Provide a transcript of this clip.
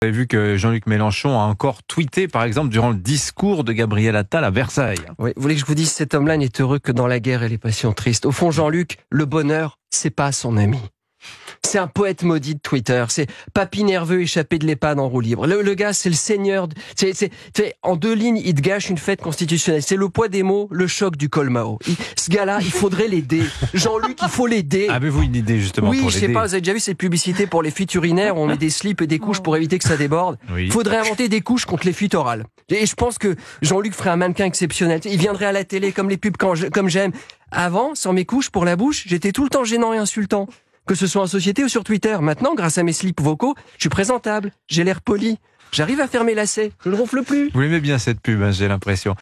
Vous avez vu que Jean-Luc Mélenchon a encore tweeté, par exemple, durant le discours de Gabriel Attal à Versailles. Oui, vous voulez que je vous dise, cet homme-là n'est heureux que dans la guerre et les passions tristes. Au fond, Jean-Luc, le bonheur, c'est pas son ami. C'est un poète maudit de Twitter. C'est papy nerveux échappé de l'EHPAD en roue libre. Le, gars, c'est le seigneur. C'est, c'est, en deux lignes, il te gâche une fête constitutionnelle. C'est le poids des mots, le choc du colmao. Mao. ce gars-là, il faudrait l'aider. Jean-Luc, il faut l'aider. Avez-vous une idée justement Oui, je sais pas. Vous avez déjà vu cette publicité pour les fuites urinaires où on met des slips et des couches pour éviter que ça déborde. Oui. Faudrait inventer des couches contre les fuites orales. Et je pense que Jean-Luc ferait un mannequin exceptionnel. Il viendrait à la télé comme les pubs quand comme j'aime. Avant, sans mes couches pour la bouche, j'étais tout le temps gênant et insultant que ce soit en société ou sur Twitter. Maintenant, grâce à mes slips vocaux, je suis présentable, j'ai l'air poli, j'arrive à fermer mes lacets, je ne ronfle plus. Vous aimez bien cette pub, hein, j'ai l'impression.